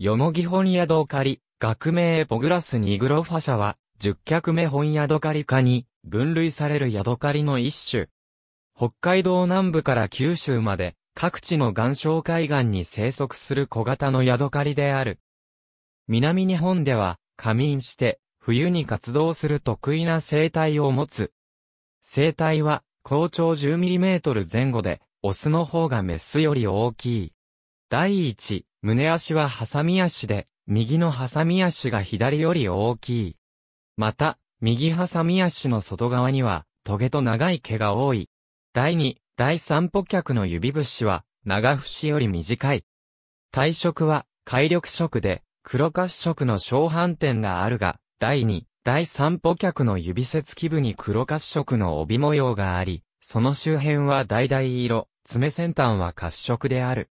よもぎ本ヤドカリ。学名ポグラスニグロファ社は、十脚目本ヤドカリ科に、分類される宿ドカリの一種。北海道南部から九州まで、各地の岩礁海岸に生息する小型の宿ドカリである。南日本では、仮眠して、冬に活動する得意な生態を持つ。生態は、高長1 0トル前後で、オスの方がメスより大きい。第一、胸足は挟み足で、右の挟み足が左より大きい。また、右挟み足の外側には、トゲと長い毛が多い。第二、第三歩脚の指節は、長節より短い。体色は、海力色で、黒褐色の小斑点があるが、第二、第三歩脚の指節基部に黒褐色の帯模様があり、その周辺は橙色、爪先端は褐色である。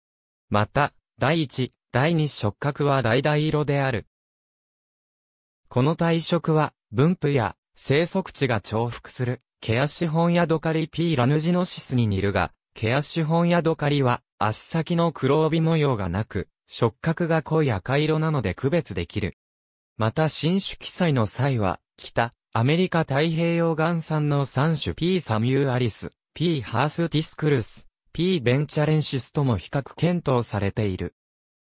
また、第一、第二触覚は橙色である。この体色は、分布や生息地が重複する、ケアシホンヤドカリ P ラヌジノシスに似るが、ケアシホンヤドカリは、足先の黒帯模様がなく、触覚が濃い赤色なので区別できる。また新種記載の際は、北、アメリカ太平洋岩産の3種 P サミューアリス、P ハースティスクルス、P. ベンチャレンシスとも比較検討されている。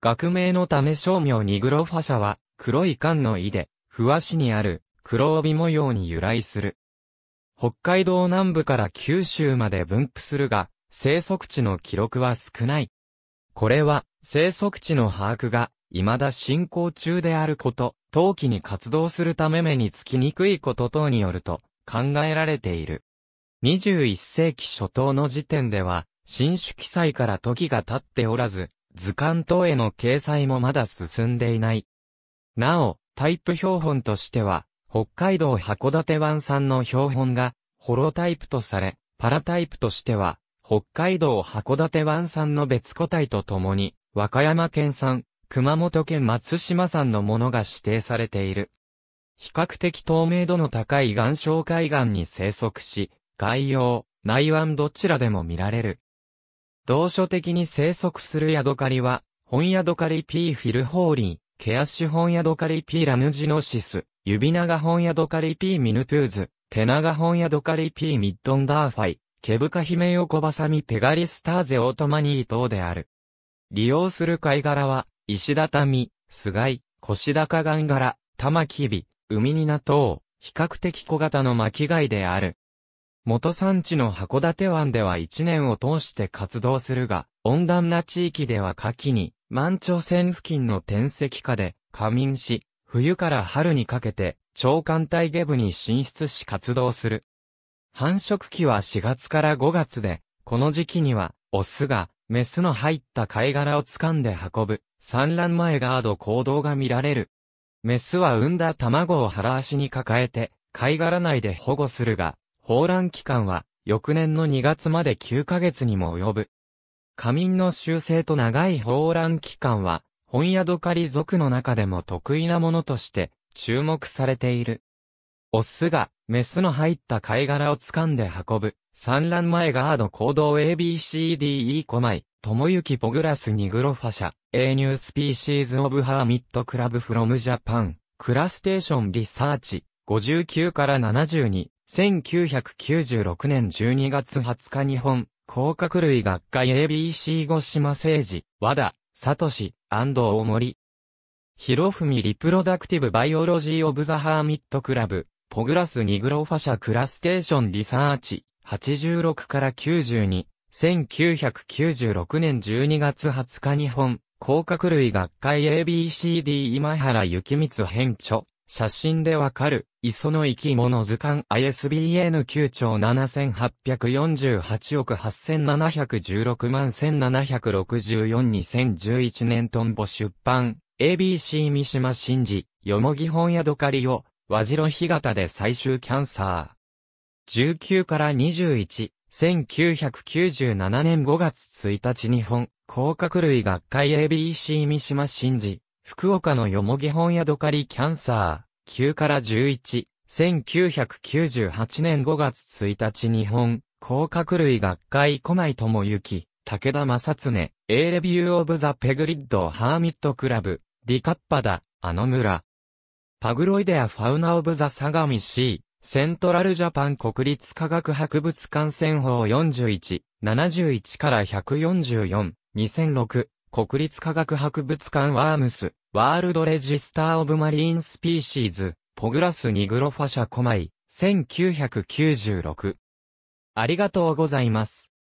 学名のため商名ニグロファ社は、黒い缶の井で、ふわしにある、黒帯模様に由来する。北海道南部から九州まで分布するが、生息地の記録は少ない。これは、生息地の把握が、未だ進行中であること、冬季に活動するため目につきにくいこと等によると、考えられている。21世紀初頭の時点では、新種記載から時が経っておらず、図鑑等への掲載もまだ進んでいない。なお、タイプ標本としては、北海道函館湾産の標本が、ホロタイプとされ、パラタイプとしては、北海道函館湾産の別個体とともに、和歌山県産、熊本県松島産のものが指定されている。比較的透明度の高い岩礁海岸に生息し、外洋、内湾どちらでも見られる。同所的に生息するヤドカリは、ホンヤドカリ P フィルホーリー、ケアッシュホンヤドカリ P ラムジノシス、ユビナガホンヤドカリ P ミヌトゥーズ、テナガホンヤドカリ P ミッドンダーファイ、ケブカヒメヨコバサミペガリスターゼオートマニー等である。利用する貝殻は、石畳、菅貝、腰高岩柄、玉木火、海に納等、比較的小型の巻貝である。元産地の函館湾では一年を通して活動するが、温暖な地域では夏季に、満潮線付近の天石下で、仮眠し、冬から春にかけて、長寒帯下部に進出し活動する。繁殖期は4月から5月で、この時期には、オスが、メスの入った貝殻を掴んで運ぶ、産卵前ガード行動が見られる。メスは産んだ卵を腹足に抱えて、貝殻内で保護するが、放乱期間は、翌年の2月まで9ヶ月にも及ぶ。仮眠の修正と長い放乱期間は、本屋どかり族の中でも得意なものとして、注目されている。オスが、メスの入った貝殻を掴んで運ぶ、産卵前ガード行動 ABCDE コマイ、ともゆきポグラスニグロファシャ、A ニュースピーシーズオブハーミットクラブフロムジャパン、クラステーションリサーチ、59から72、1996年12月20日日本、甲殻類学会 ABC 五島誠治、和田、聡、安藤大森。広文リプロダクティブバイオロジーオブザハーミットクラブ、ポグラスニグロファシャクラステーションリサーチ、86から92、1996年12月20日日本、甲殻類学会 ABCD 今原幸光編著。写真でわかる、磯の生き物図鑑 ISBN 9兆7848億8716万17642011年トンボ出版 ABC 三島真治よもぎ本屋ドカリを和白干潟で最終キャンサー19から21 1997年5月1日日本甲殻類学会 ABC 三島真治福岡のよもぎ本屋ドカリキャンサー、9から11、1998年5月1日日本、甲殻類学会小内智ともゆき、武田正恒、A レビューオブザペグリッドハーミットクラブ、ディカッパダ、あの村。パグロイデアファウナオブザサガミシー、セントラルジャパン国立科学博物館選法41、71から144、2006、国立科学博物館ワームス、ワールドレジスターオブマリーンスピーシーズ、ポグラスニグロファシャコマイ、1996。ありがとうございます。